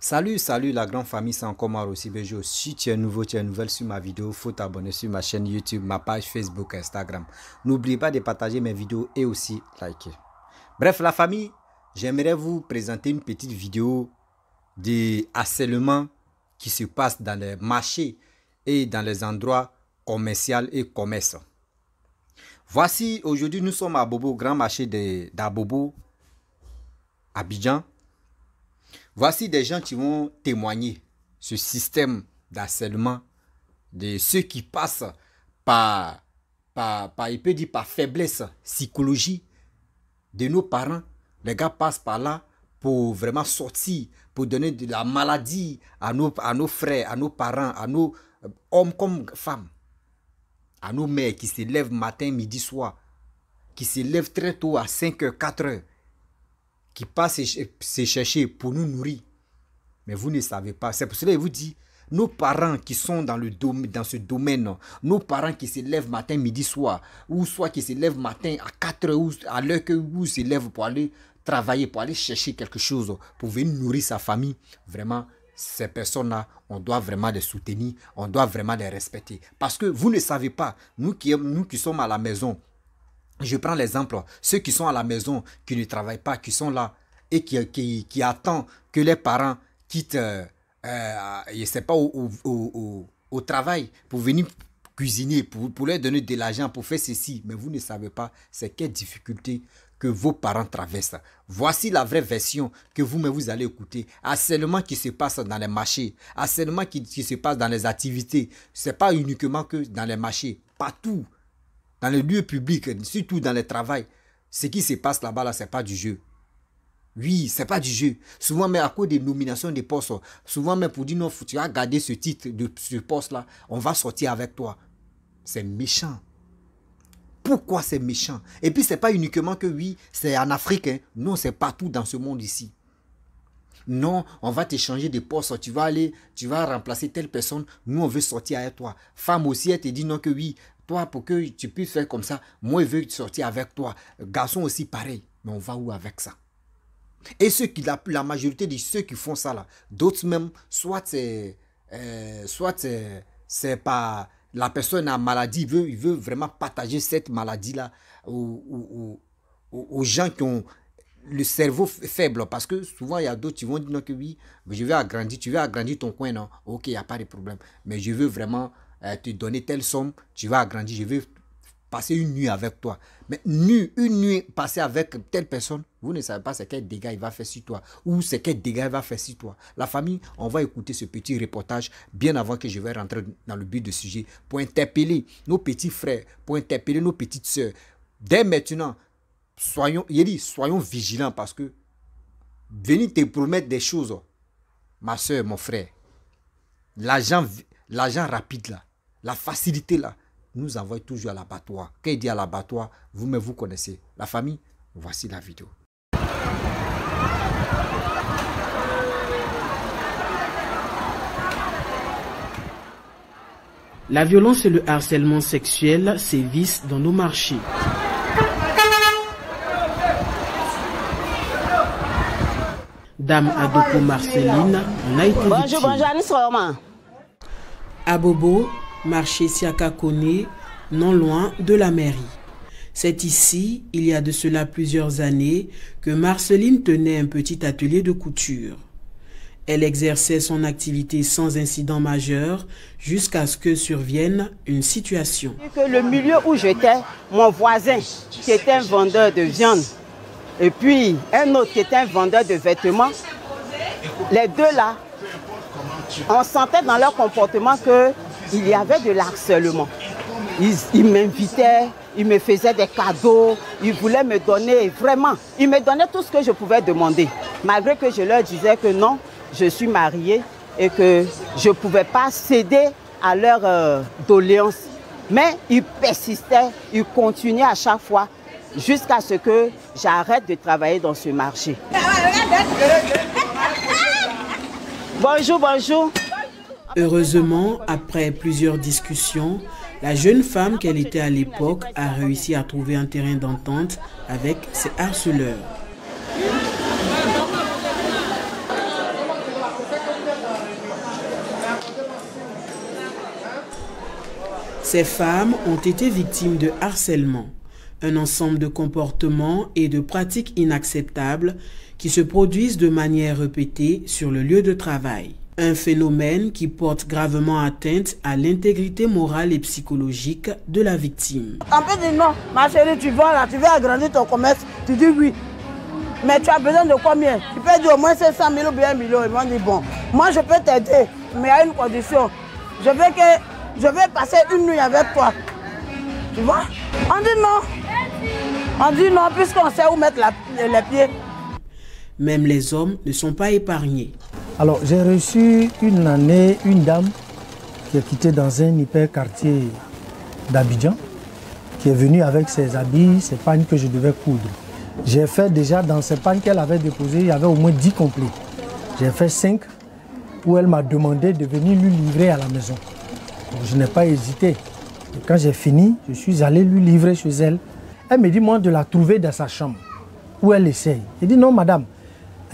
Salut, salut la grande famille, c'est encore aussi bonjour Si tu es nouveau, tu es nouvelle sur ma vidéo, faut t'abonner sur ma chaîne YouTube, ma page Facebook, Instagram. N'oublie pas de partager mes vidéos et aussi liker. Bref, la famille, j'aimerais vous présenter une petite vidéo des harcèlement qui se passent dans les marchés et dans les endroits commerciaux et commerçants. Voici, aujourd'hui, nous sommes à Bobo, grand marché d'Abobo, Abidjan, Voici des gens qui vont témoigner ce système d'harcèlement de ceux qui passent par, par, il peut par faiblesse psychologie de nos parents. Les gars passent par là pour vraiment sortir, pour donner de la maladie à nos, à nos frères, à nos parents, à nos euh, hommes comme femmes, à nos mères qui se lèvent matin, midi, soir, qui se lèvent très tôt à 5h, 4h, qui passe se chercher pour nous nourrir. Mais vous ne savez pas. C'est pour cela qu'il vous dit, nos parents qui sont dans, le dans ce domaine, nos parents qui se lèvent matin, midi, soir, ou soit qui se lèvent matin à 4 heures, à l'heure que vous se lèvent pour aller travailler, pour aller chercher quelque chose, pour venir nourrir sa famille, vraiment, ces personnes-là, on doit vraiment les soutenir, on doit vraiment les respecter. Parce que vous ne savez pas, nous qui, nous qui sommes à la maison, je prends l'exemple, ceux qui sont à la maison, qui ne travaillent pas, qui sont là et qui, attendent que les parents quittent, euh, euh, je ne sais pas, au, travail pour venir cuisiner, pour, pour leur donner de l'argent, pour faire ceci. Mais vous ne savez pas, c'est quelle difficulté que vos parents traversent. Voici la vraie version que vous-même vous allez écouter. seulement qui se passe dans les marchés, harcèlement qui, qui se passe dans les activités. ce n'est pas uniquement que dans les marchés, partout. Dans les lieux publics, surtout dans le travail, ce qui se passe là-bas, là, n'est c'est pas du jeu. Oui, c'est pas du jeu. Souvent, mais à cause des nominations des postes, souvent, mais pour dire non, tu as gardé ce titre de ce poste-là, on va sortir avec toi. C'est méchant. Pourquoi c'est méchant Et puis, c'est pas uniquement que oui, c'est en Afrique. Hein. Non, c'est partout dans ce monde ici. Non, on va t'échanger des postes. Tu vas aller, tu vas remplacer telle personne. Nous, on veut sortir avec toi. Femme aussi, elle te dit non que oui, toi, pour que tu puisses faire comme ça, moi, je veux sortir avec toi. Garçon aussi, pareil. Mais on va où avec ça Et ceux qui, la, la majorité de ceux qui font ça, là, d'autres même, soit c'est euh, soit c'est pas la personne a maladie, il veut, il veut vraiment partager cette maladie-là aux, gens qui ont le cerveau faible. Parce que souvent, il y a d'autres qui vont dire non, que oui, je veux agrandir, tu veux agrandir ton coin, non Ok, il n'y a pas de problème. Mais je veux vraiment euh, te donner telle somme, tu vas agrandir, je vais passer une nuit avec toi. Mais nuit, une nuit passée avec telle personne, vous ne savez pas ce quel dégât il va faire sur toi ou ce quel dégât il va faire sur toi. La famille, on va écouter ce petit reportage bien avant que je vais rentrer dans le but du sujet pour interpeller nos petits frères, pour interpeller nos petites sœurs. Dès maintenant, soyons, il soyons vigilants parce que venir te promettre des choses, ma soeur, mon frère, l'agent rapide là, la facilité, là, nous envoie toujours à l'abattoir. Qu'est-ce qu'il dit à l'abattoir, vous-même, vous connaissez. La famille, voici la vidéo. La violence et le harcèlement sexuel sévissent dans nos marchés. Dame Adoko Marceline, on a Bonjour, bonjour, à Bobo, marché Siaka non loin de la mairie. C'est ici, il y a de cela plusieurs années, que Marceline tenait un petit atelier de couture. Elle exerçait son activité sans incident majeur jusqu'à ce que survienne une situation. Que le milieu où j'étais, mon voisin, qui était un vendeur de viande, et puis un autre qui était un vendeur de vêtements, les deux là, on sentait dans leur comportement que il y avait de l'harcèlement. Ils, m'invitaient, ils me faisaient des cadeaux, ils voulaient me donner, vraiment, ils me donnaient tout ce que je pouvais demander. Malgré que je leur disais que non, je suis mariée et que je ne pouvais pas céder à leur euh, doléance. Mais ils persistaient, ils continuaient à chaque fois jusqu'à ce que j'arrête de travailler dans ce marché. Bonjour, bonjour. Heureusement, après plusieurs discussions, la jeune femme qu'elle était à l'époque a réussi à trouver un terrain d'entente avec ses harceleurs. Ces femmes ont été victimes de harcèlement, un ensemble de comportements et de pratiques inacceptables qui se produisent de manière répétée sur le lieu de travail un phénomène qui porte gravement atteinte à l'intégrité morale et psychologique de la victime. On peut dire non, ma chérie, tu vas là, tu veux agrandir ton commerce, tu dis oui. Mais tu as besoin de combien Tu peux dire au moins 500 000 ou bien 1 million. Ils vont dire bon, moi je peux t'aider, mais à une condition. Je veux que je vais passer une nuit avec toi. Tu vois On dit non. On dit non, puisqu'on sait où mettre la, les pieds. Même les hommes ne sont pas épargnés. Alors, j'ai reçu une année une dame qui est quittée dans un hyper quartier d'Abidjan, qui est venue avec ses habits, ses pagnes que je devais coudre. J'ai fait déjà dans ces pagnes qu'elle avait déposées, il y avait au moins 10 complets. J'ai fait 5 où elle m'a demandé de venir lui livrer à la maison. je n'ai pas hésité. quand j'ai fini, je suis allé lui livrer chez elle. Elle me dit, moi, de la trouver dans sa chambre, où elle essaye. Elle dit, non, madame,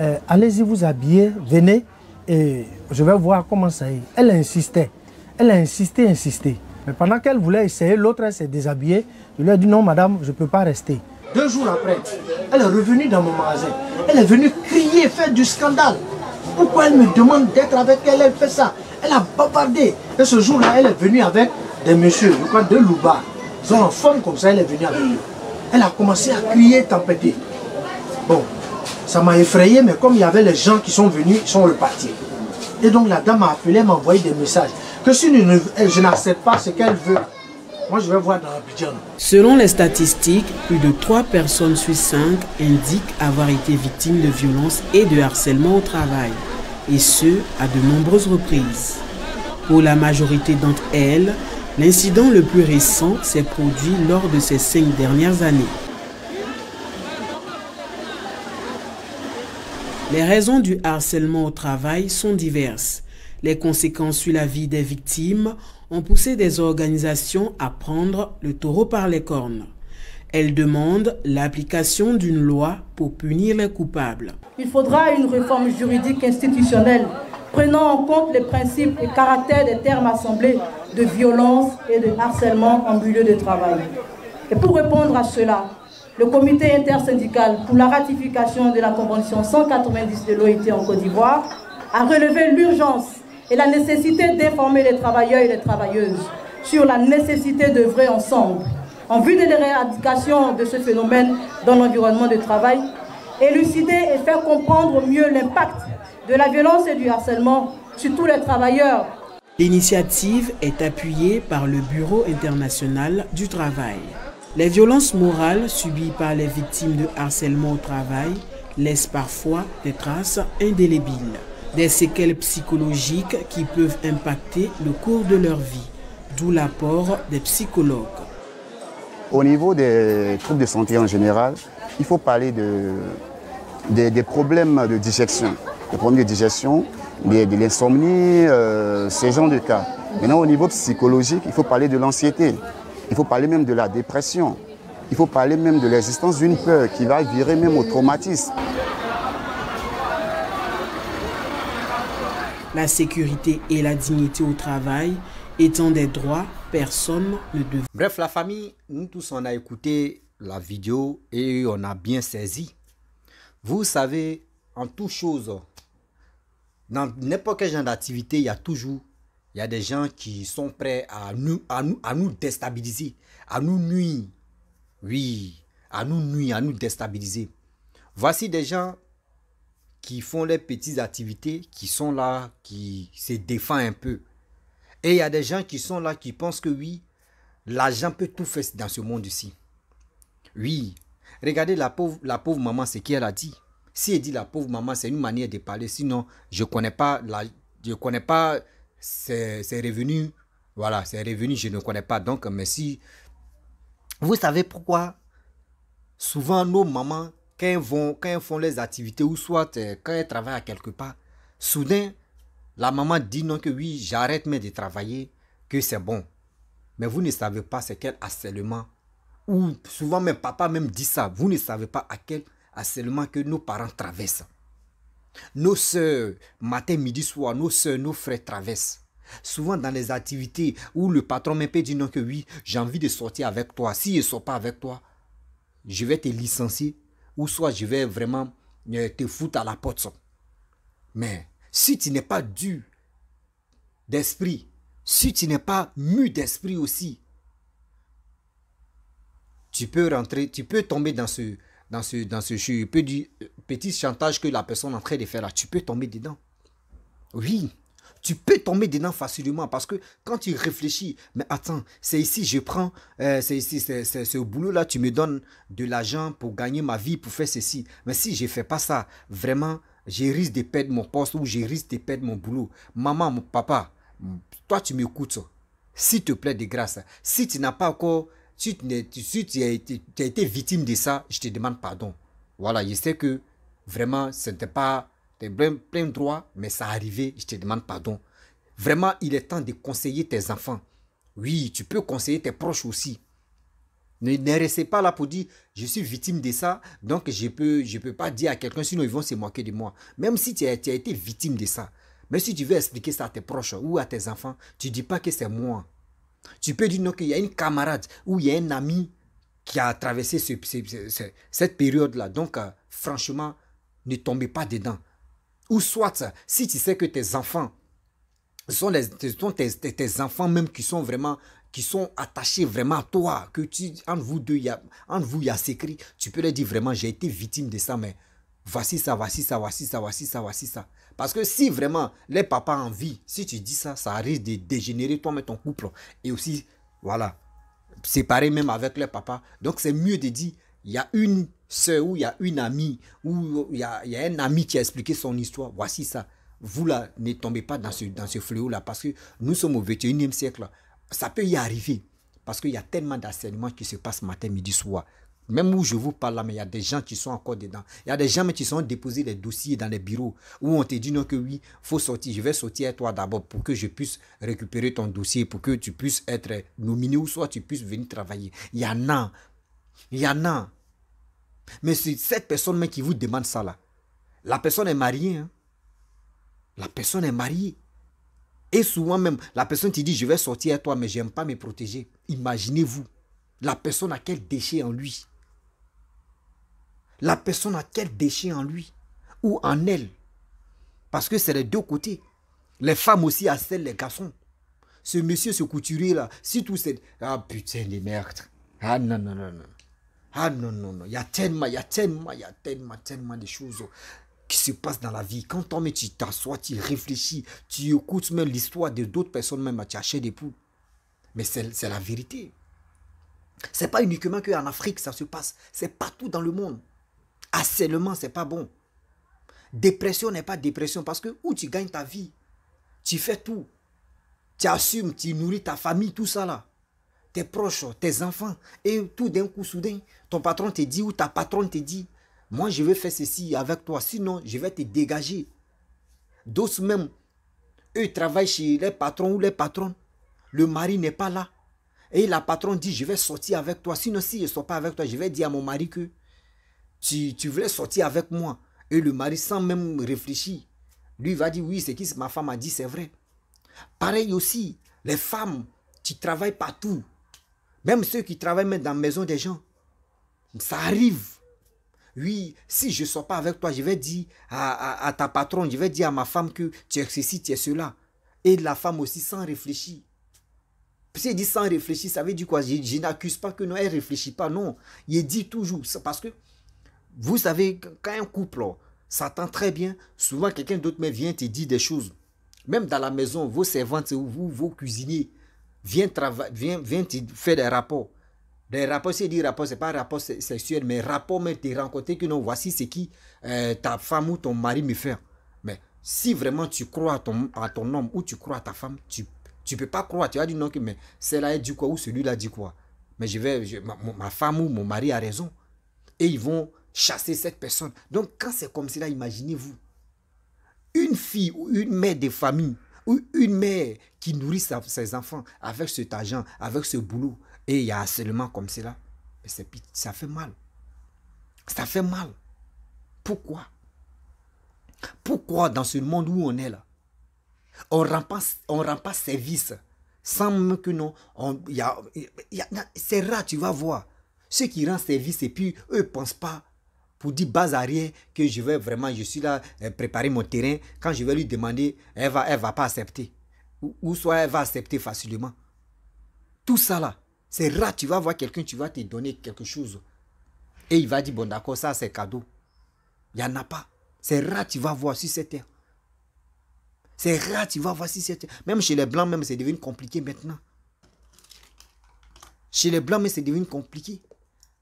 euh, allez-y vous habiller, venez, et je vais voir comment ça est. Elle insistait. Elle a insisté, insisté. Mais pendant qu'elle voulait essayer, l'autre, s'est déshabillée. Je lui ai dit non, madame, je ne peux pas rester. Deux jours après, elle est revenue dans mon magasin. Elle est venue crier, faire du scandale. Pourquoi elle me demande d'être avec elle Elle fait ça. Elle a bavardé. Et ce jour-là, elle est venue avec des messieurs, je crois, de Louba. Ils ont en forme comme ça, elle est venue avec eux. Elle a commencé à crier, tempêter. Bon, ça m'a effrayé, mais comme il y avait les gens qui sont venus, ils sont repartis. Et donc la dame a appelé, m'a envoyé des messages. Que si je n'accepte pas ce qu'elle veut, moi je vais voir dans la Abidjan. Selon les statistiques, plus de 3 personnes sur 5 indiquent avoir été victimes de violences et de harcèlement au travail. Et ce, à de nombreuses reprises. Pour la majorité d'entre elles, l'incident le plus récent s'est produit lors de ces cinq dernières années. Les raisons du harcèlement au travail sont diverses. Les conséquences sur la vie des victimes ont poussé des organisations à prendre le taureau par les cornes. Elles demandent l'application d'une loi pour punir les coupables. Il faudra une réforme juridique institutionnelle prenant en compte les principes et caractères des termes assemblés de violence et de harcèlement en milieu de travail. Et pour répondre à cela, le comité intersyndical pour la ratification de la Convention 190 de l'OIT en Côte d'Ivoire a relevé l'urgence et la nécessité d'informer les travailleurs et les travailleuses sur la nécessité d'œuvrer ensemble en vue de l'éradication de ce phénomène dans l'environnement de travail, élucider et faire comprendre mieux l'impact de la violence et du harcèlement sur tous les travailleurs. L'initiative est appuyée par le Bureau international du travail. Les violences morales subies par les victimes de harcèlement au travail laissent parfois des traces indélébiles, des séquelles psychologiques qui peuvent impacter le cours de leur vie, d'où l'apport des psychologues. Au niveau des troubles de santé en général, il faut parler de, des problèmes de digestion, des problèmes de digestion, de, de l'insomnie, euh, ce genre de cas. Maintenant, au niveau psychologique, il faut parler de l'anxiété. Il faut parler même de la dépression. Il faut parler même de l'existence d'une peur qui va virer même au traumatisme. La sécurité et la dignité au travail étant des droits, personne ne devrait. Bref, la famille, nous tous, on a écouté la vidéo et on a bien saisi. Vous savez, en toute chose, dans n'importe quel genre d'activité, il y a toujours il y a des gens qui sont prêts à nous, à nous, à nous déstabiliser, à nous nuire. Oui, à nous nuire, à nous déstabiliser. Voici des gens qui font leurs petites activités, qui sont là, qui se défendent un peu. Et il y a des gens qui sont là, qui pensent que oui, l'argent peut tout faire dans ce monde-ci. Oui, regardez la pauvre, la pauvre maman, ce qu'elle a dit. Si elle dit la pauvre maman, c'est une manière de parler. Sinon, je ne connais pas, la, je connais pas c'est revenu, voilà, c'est revenu, je ne connais pas. Donc, mais si, vous savez pourquoi souvent nos mamans, quand elles, vont, quand font les activités ou soit euh, quand elles travaillent à quelque part, soudain, la maman dit non que oui, j'arrête mais de travailler, que c'est bon. Mais vous ne savez pas c'est quel harcèlement. Ou souvent même papa même dit ça, vous ne savez pas à quel harcèlement que nos parents traversent. Nos sœurs, matin, midi, soir, nos sœurs, nos frères traversent. Souvent dans les activités où le patron m'a dit non que oui, j'ai envie de sortir avec toi. Si je ne sors pas avec toi, je vais te licencier ou soit je vais vraiment euh, te foutre à la porte. Mais si tu n'es pas dû d'esprit, si tu n'es pas mu d'esprit aussi, tu peux rentrer, tu peux tomber dans ce dans ce dans ce jeu. dire euh, petit chantage que la personne est en train de faire là, tu peux tomber dedans. Oui, tu peux tomber dedans facilement parce que quand tu réfléchis, mais attends, c'est ici, je prends, euh, c'est ici, c'est ce boulot-là, tu me donnes de l'argent pour gagner ma vie, pour faire ceci. Mais si je ne fais pas ça, vraiment, j'ai risque de perdre mon poste ou j'ai risque de perdre mon boulot. Maman, mon papa, toi, tu m'écoutes. S'il te plaît, de grâce. Si tu n'as pas encore, si tu, as été, tu as été victime de ça, je te demande pardon. Voilà, je sais que Vraiment, ce n'était pas tes plein droit, mais ça arrivait, je te demande pardon. Vraiment, il est temps de conseiller tes enfants. Oui, tu peux conseiller tes proches aussi. Ne, ne restez pas là pour dire, je suis victime de ça, donc je ne peux, je peux pas dire à quelqu'un, sinon ils vont se moquer de moi. Même si tu as, été victime de ça. Mais si tu veux expliquer ça à tes proches ou à tes enfants, tu ne dis pas que c'est moi. Tu peux dire non qu'il y a une camarade ou il y a un ami qui a traversé cette période-là. Donc, euh, franchement, ne tombez pas dedans. Ou soit, si tu sais que tes enfants sont, les, tes, enfants même qui sont vraiment qui sont attachés vraiment à toi, que tu, entre vous deux, vous, il y a cris tu peux leur dire vraiment, j'ai été victime de ça, mais voici ça, voici ça, voici ça, voici ça, voici ça. Parce que si vraiment les papas en vie, si tu dis ça, ça risque de dégénérer toi-même ton couple. Et aussi, voilà, séparer même avec les papas. Donc c'est mieux de dire, il y a une ceux où il y a une amie, où il y a, un ami qui a expliqué son histoire, voici ça. Vous là, ne tombez pas dans ce, dans ce fléau-là, parce que nous sommes au 21e siècle. Ça peut y arriver, parce qu'il y a tellement d'enseignements qui se passent matin, midi, soir. Même où je vous parle là, mais il y a des gens qui sont encore dedans. Il y a des gens qui sont déposés des dossiers dans les bureaux où on te dit non que oui, faut sortir, je vais sortir toi d'abord pour que je puisse récupérer ton dossier, pour que tu puisses être nominé ou soit tu puisses venir travailler. Il y en a. Il y en a. Mais c'est cette personne même qui vous demande ça là. La personne est mariée. Hein. La personne est mariée. Et souvent même, la personne qui dit je vais sortir à toi, mais j'aime pas me protéger. Imaginez-vous, la personne a quel déchet en lui. La personne a quel déchet en lui ou en elle. Parce que c'est les deux côtés. Les femmes aussi celles, les garçons. Ce monsieur, ce couturier là, si tout c'est... Ah putain, les merdes. Ah non, non, non, non. Ah non, non, non. Il y a tellement, il y a tellement, il y a tellement, tellement de choses qui se passent dans la vie. Quand toi, tu t'assois, tu réfléchis, tu écoutes même l'histoire de d'autres personnes, même à chercher des poules. Mais c'est la vérité. C'est pas uniquement qu'en Afrique ça se passe, c'est partout dans le monde. ce c'est pas bon. Dépression n'est pas dépression parce que où tu gagnes ta vie, tu fais tout. Tu assumes, tu nourris ta famille, tout ça là tes proches, tes enfants. Et tout d'un coup, soudain, ton patron te dit ou ta patronne te dit, moi je vais faire ceci avec toi, sinon je vais te dégager. D'autres même, eux travaillent chez les patrons ou les patronnes. Le mari n'est pas là. Et la patronne dit, je vais sortir avec toi. Sinon, si je ne sors pas avec toi, je vais dire à mon mari que tu, tu voulais sortir avec moi. Et le mari, sans même réfléchir, lui va dire, oui, c'est qui ma femme a dit, c'est vrai. Pareil aussi, les femmes, tu travailles partout. Même ceux qui travaillent même dans la maison des gens. Ça arrive. Oui, si je ne sors pas avec toi, je vais dire à, ta patronne, je vais dire à ma femme que tu es ceci, tu es cela. Et la femme aussi sans réfléchir. Si elle dit sans réfléchir, ça veut dire quoi Je, n'accuse pas que non, elle ne réfléchit pas, non. Il dit toujours. Parce que vous savez, quand un couple oh, s'attend très bien, souvent quelqu'un d'autre vient te dire des choses. Même dans la maison, vos servantes ou vous, vos cuisiniers, Viens, vient, faire des rapports. Des rapports, c'est dit rapport, c'est pas rapport sexuel, mais rapport, mais te rencontré que non, voici ce qui euh, ta femme ou ton mari me fait. Mais si vraiment tu crois à ton, à ton homme ou tu crois à ta femme, tu tu peux pas croire. Tu as dit non, mais celle-là a dit quoi ou celui-là dit quoi. Mais je vais, ma, ma, femme ou mon mari a raison. Et ils vont chasser cette personne. Donc quand c'est comme cela, imaginez-vous. Une fille ou une mère de famille une mère qui nourrit ses enfants avec cet argent, avec ce boulot, et il y a seulement comme cela, mais ça fait mal. Ça fait mal. Pourquoi Pourquoi dans ce monde où on est là, on ne rend, pas, on pas service sans même que non, c'est rare, tu vas voir. Ceux qui rendent service et puis eux ne pensent pas pour dire à arrière que je vais vraiment, je suis là, euh, préparer mon terrain. Quand je vais lui demander, elle va, elle va pas accepter. Ou, soit elle va accepter facilement. Tout ça là, c'est rare, tu vas voir quelqu'un, tu vas te donner quelque chose. Et il va dire, bon d'accord, ça c'est cadeau. Il n'y en a pas. C'est rare, tu vas voir si cette terre. C'est rare, tu vas voir si c'est... Même chez les Blancs, même, c'est devenu compliqué maintenant. Chez les Blancs, même, c'est devenu compliqué.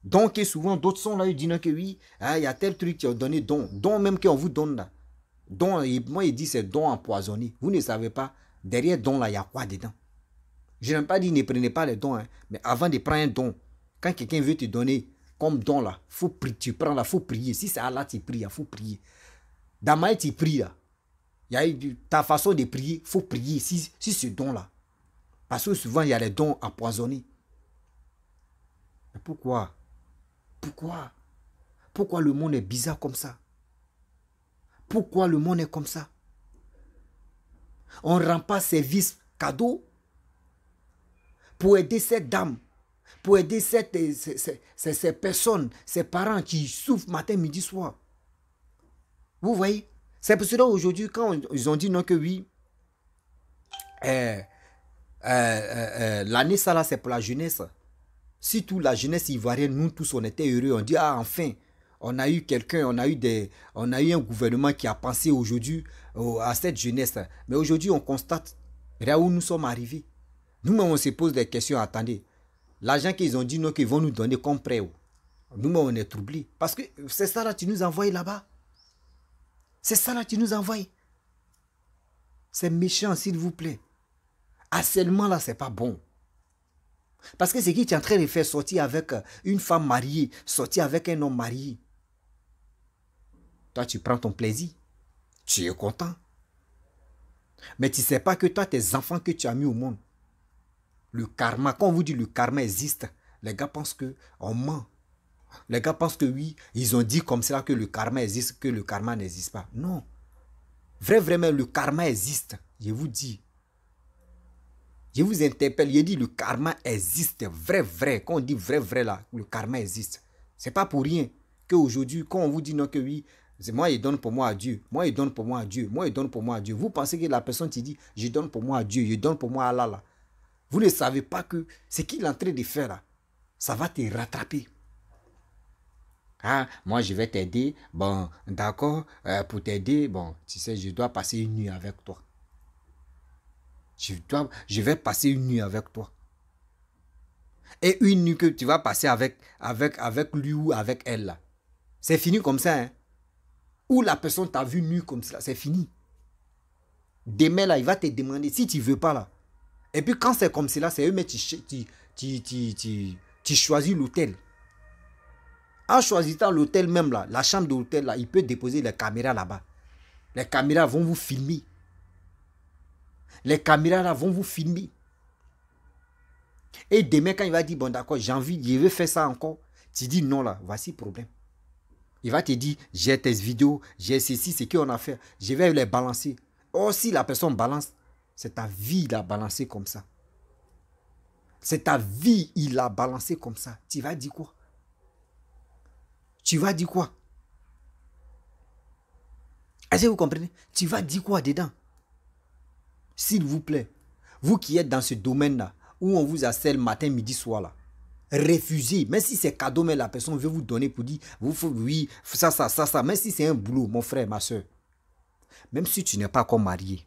Donc, souvent, d'autres sont là, ils disent que oui, ah, il y a tel truc qui a donné don. Don même qu'on vous donne là. Don, et moi, il dit c'est don empoisonné. Vous ne savez pas, derrière don là, il y a quoi dedans Je n'aime pas dit ne prenez pas les dons, hein, mais avant de prendre un don, quand quelqu'un veut te donner comme don là, faut prier, tu prends là, faut prier. Si c'est Allah, tu pries, il faut prier. Damaï, tu pries Il y a ta façon de prier, faut prier si, si ce don là. Parce que souvent, il y a les dons empoisonnés. pourquoi pourquoi Pourquoi le monde est bizarre comme ça Pourquoi le monde est comme ça On ne rend pas service cadeau pour aider cette dame, pour aider cette, euh, ces, personnes, ces parents qui souffrent matin, midi, soir. Vous voyez C'est pour cela aujourd'hui, quand ils ont dit non que oui, euh, euh, l'année ça là, c'est pour la jeunesse. Surtout la jeunesse ivoirienne, nous tous, on était heureux, on dit ah enfin, on a eu quelqu'un, on a eu des, on a eu un gouvernement qui a pensé aujourd'hui oh, à cette jeunesse. Mais aujourd'hui, on constate là où nous sommes arrivés. Nous-mêmes, on se pose des questions. Attendez, l'argent qu'ils ont dit nous qu'ils vont nous donner comme prêt. Oh. Nous-mêmes, on est troublés. Parce que c'est ça là, tu nous envoies là-bas. C'est ça là, tu nous envoies. C'est méchant, s'il vous plaît. Harcèlement là, c'est pas bon. Parce que qui tu est en train de faire, sortir avec euh, une femme mariée, sortir avec un homme marié, toi tu prends ton plaisir, tu es content. Mais tu ne sais pas que toi, tes enfants que tu as mis au monde, le karma, quand on vous dit le karma existe, les gars pensent qu'on ment. Les gars pensent que oui, ils ont dit comme cela que le karma existe, que le karma n'existe pas. Non. Vrai, vraiment, le karma existe. Je vous dis, je vous interpelle, je dis le karma existe, vrai, vrai. Quand on dit vrai, vrai là, le karma existe. C'est pas pour rien qu'aujourd'hui, quand on vous dit non que oui, moi il donne pour moi à Dieu, moi il donne pour moi à Dieu, moi il donne pour moi à Dieu. Vous pensez que la personne qui dit je donne pour moi à Dieu, je donne pour moi à Allah là. Vous ne savez pas que ce qu'il est en train de faire là, ça va te rattraper. Ah, moi je vais t'aider. Bon, d'accord, euh, pour t'aider, bon, tu sais, je dois passer une nuit avec toi. Je, vais passer une nuit avec toi. Et une nuit que tu vas passer avec, avec, avec lui ou avec elle. C'est fini comme ça. Hein? Ou la personne t'a vu nu comme ça, c'est fini. Demain, là, il va te demander si tu veux pas, là. Et puis, quand c'est comme cela, c'est eux, mais tu, tu, tu, tu choisis l'hôtel. En choisissant l'hôtel même, là, la chambre d'hôtel, là, il peut déposer les caméras là-bas. Les caméras vont vous filmer. Les caméras là vont vous filmer. Et demain, quand il va dire, bon d'accord, j'ai envie, je vais faire ça encore, tu dis non là, voici le problème. Il va te dire, j'ai tes vidéos, j'ai ceci, ce qu'on a fait, je vais les balancer. Oh, si la personne balance, c'est ta vie, il a balancé comme ça. C'est ta vie, il a balancé comme ça. Tu vas dire quoi Tu vas dire quoi Est-ce que vous comprenez Tu vas dire quoi dedans s'il vous plaît, vous qui êtes dans ce domaine-là, où on vous assèle matin, midi, soir, là, refusez. Même si c'est cadeau, mais la personne veut vous donner pour dire, vous, oui, ça, ça, ça, ça. Même si c'est un boulot, mon frère, ma soeur. Même si tu n'es pas encore marié.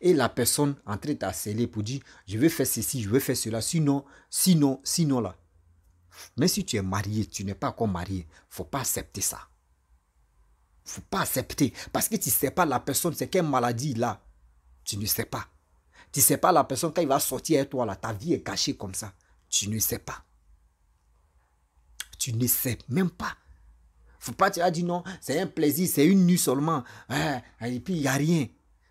Et la personne en train pour dire, je vais faire ceci, je vais faire cela. Sinon, sinon, sinon, là. Même si tu es marié, tu n'es pas encore marié. faut pas accepter ça. faut pas accepter. Parce que tu ne sais pas la personne, c'est quelle maladie là. Tu ne sais pas. Tu ne sais pas la personne quand il va sortir avec toi là, ta vie est cachée comme ça. Tu ne sais pas. Tu ne sais même pas. Faut pas tu as dit non, c'est un plaisir, c'est une nuit seulement. et puis il n'y a rien.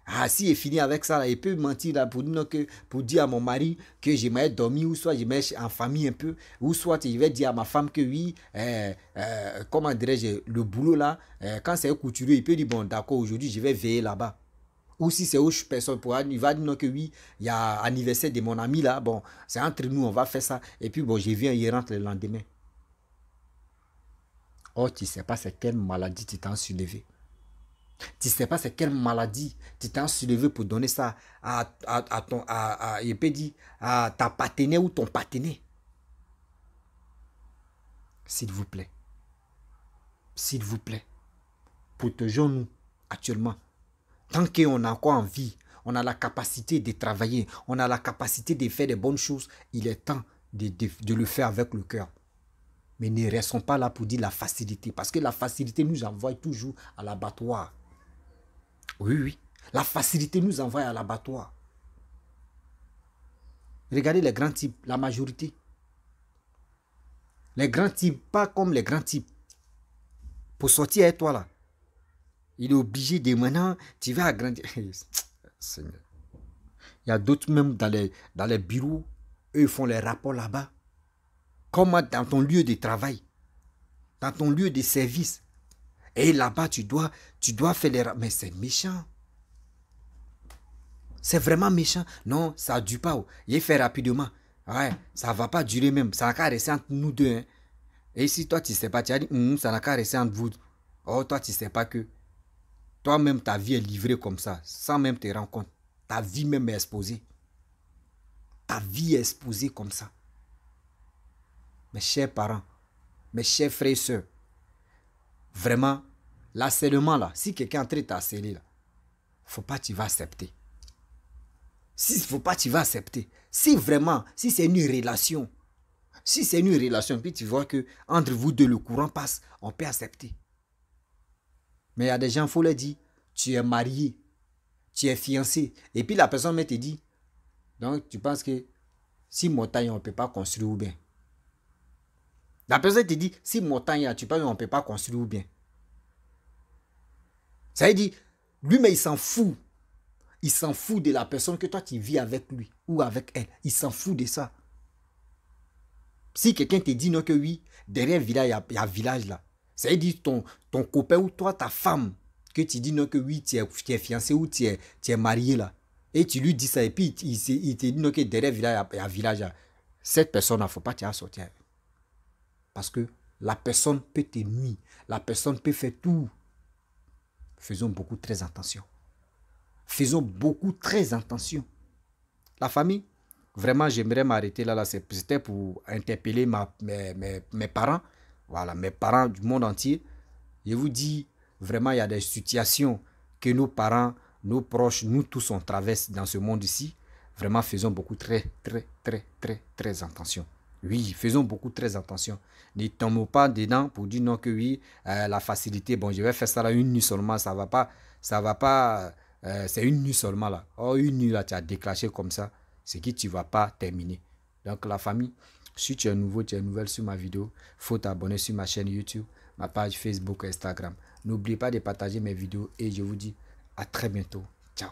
Ah, si il finit avec ça, là, il peut mentir pour, dire à mon mari que j'aimerais dormir, ou soit j'aimerais en famille un peu, ou soit je vais dire à ma femme que oui, eh, eh, comment dirais-je, le boulot là, eh, quand c'est coutureux, il peut dire bon, d'accord, aujourd'hui je vais veiller là-bas. Ou si c'est autre personne pour Il va dire non que oui, il y a anniversaire de mon ami là. Bon, c'est entre nous, on va faire ça. Et puis bon, je viens, il rentre le lendemain. Oh, tu ne sais pas c'est quelle maladie tu t'en soulevé. Tu ne sais pas c'est quelle maladie tu t'en soulevé pour donner ça à, à, ton, à, à, dire, à ta patinée ou ton partenaire. S'il vous plaît. S'il vous plaît. Protégeons-nous actuellement tant qu'on a encore envie, on a la capacité de travailler, on a la capacité de faire des bonnes choses, il est temps de, le faire avec le cœur. Mais ne restons pas là pour dire la facilité, parce que la facilité nous envoie toujours à l'abattoir. Oui, oui, la facilité nous envoie à l'abattoir. Regardez les grands types, la majorité. Les grands types, pas comme les grands types. Pour sortir avec toi là, il est obligé de maintenant, tu vas agrandir. Seigneur. Il y a d'autres même dans les, dans les bureaux, eux font les rapports là-bas. comment dans ton lieu de travail, dans ton lieu de service. Et là-bas, tu dois, tu dois faire les rapports. Mais c'est méchant. C'est vraiment méchant. Non, ça ne dure pas. Oh. Il fait rapidement. Ouais, ça ne va pas durer même. Ça n'a qu'à rester entre nous deux. Hein. Et si toi, tu ne sais pas, tu as dit, hum, ça n'a qu'à rester entre vous. Oh, toi, tu ne sais pas que. Toi-même, ta vie est livrée comme ça, sans même te rendre compte. Ta vie même est exposée. Ta vie est exposée comme ça. Mes chers parents, mes chers frères et sœurs, vraiment, l'harcèlement là, si quelqu'un est en train de là, faut pas tu vas accepter. Si faut pas tu vas accepter. Si vraiment, si c'est une relation, si c'est une relation, puis tu vois que entre vous deux le courant passe, on peut accepter. Mais il y a des gens, il faut leur dire, tu es marié, tu es fiancé. Et puis la personne te dit, donc tu penses que si montagne, on ne peut pas construire ou bien. La personne te dit, si montagne, tu penses qu'on ne peut pas construire ou bien. Ça veut dire, lui, mais il s'en fout. Il s'en fout de la personne que toi, tu vis avec lui ou avec elle. Il s'en fout de ça. Si quelqu'un te dit non que oui, derrière village, il y, a un village là ça à dire ton, ton copain ou toi, ta femme, que tu dis non que oui, tu es, fiancé ou tu es, marié là. Et tu lui dis ça, et puis il, te dit que derrière village, il y a village. Cette personne, il ne faut pas t'y sortir. Parce que la personne peut t'ennuyer. La personne peut faire tout. Faisons beaucoup très attention. Faisons beaucoup très attention. La famille, vraiment, j'aimerais m'arrêter là. là C'était pour interpeller mes parents voilà, mes parents du monde entier, je vous dis, vraiment, il y a des situations que nos parents, nos proches, nous tous, on traverse dans ce monde ici. Vraiment, faisons beaucoup très, très, très, très, très attention. Oui, faisons beaucoup très attention. Ne tombons pas dedans pour dire non que oui, euh, la facilité, bon, je vais faire ça là une nuit seulement, ça va pas, ça va pas, euh, c'est une nuit seulement là. Oh, une nuit là, tu as déclenché comme ça, c'est que tu vas pas terminer. Donc la famille, si tu es nouveau, tu es nouvelle sur ma vidéo, faut t'abonner sur ma chaîne YouTube, ma page Facebook, Instagram. N'oublie pas de partager mes vidéos et je vous dis à très bientôt. Ciao